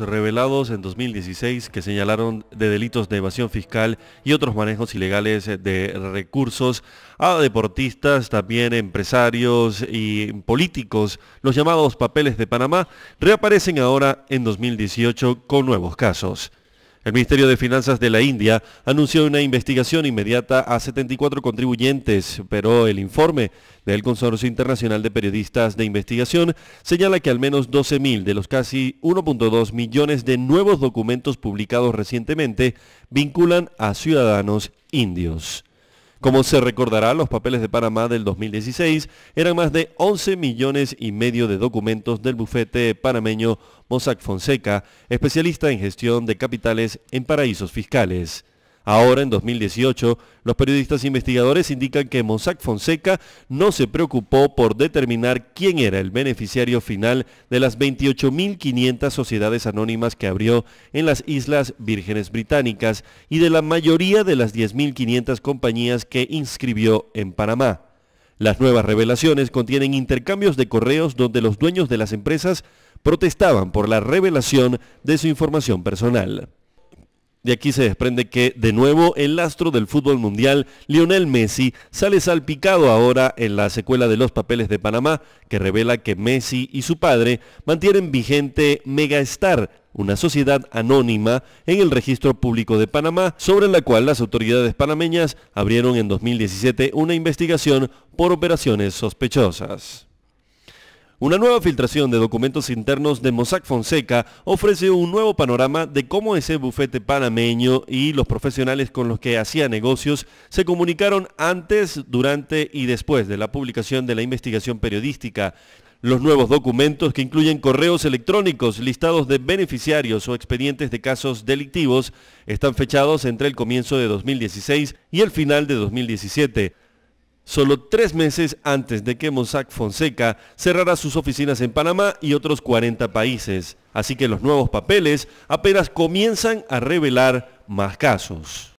revelados en 2016 que señalaron de delitos de evasión fiscal y otros manejos ilegales de recursos a deportistas, también empresarios y políticos, los llamados papeles de Panamá, reaparecen ahora en 2018 con nuevos casos. El Ministerio de Finanzas de la India anunció una investigación inmediata a 74 contribuyentes, pero el informe del Consorcio Internacional de Periodistas de Investigación señala que al menos 12.000 de los casi 1.2 millones de nuevos documentos publicados recientemente vinculan a ciudadanos indios. Como se recordará, los papeles de Panamá del 2016 eran más de 11 millones y medio de documentos del bufete panameño Mossack Fonseca, especialista en gestión de capitales en paraísos fiscales. Ahora, en 2018, los periodistas e investigadores indican que Mossack Fonseca no se preocupó por determinar quién era el beneficiario final de las 28.500 sociedades anónimas que abrió en las Islas Vírgenes Británicas y de la mayoría de las 10.500 compañías que inscribió en Panamá. Las nuevas revelaciones contienen intercambios de correos donde los dueños de las empresas protestaban por la revelación de su información personal. De aquí se desprende que, de nuevo, el astro del fútbol mundial, Lionel Messi, sale salpicado ahora en la secuela de Los Papeles de Panamá, que revela que Messi y su padre mantienen vigente Megastar, una sociedad anónima en el registro público de Panamá, sobre la cual las autoridades panameñas abrieron en 2017 una investigación por operaciones sospechosas. Una nueva filtración de documentos internos de Mossack Fonseca ofrece un nuevo panorama de cómo ese bufete panameño y los profesionales con los que hacía negocios se comunicaron antes, durante y después de la publicación de la investigación periodística. Los nuevos documentos que incluyen correos electrónicos, listados de beneficiarios o expedientes de casos delictivos están fechados entre el comienzo de 2016 y el final de 2017 solo tres meses antes de que Mossack Fonseca cerrara sus oficinas en Panamá y otros 40 países. Así que los nuevos papeles apenas comienzan a revelar más casos.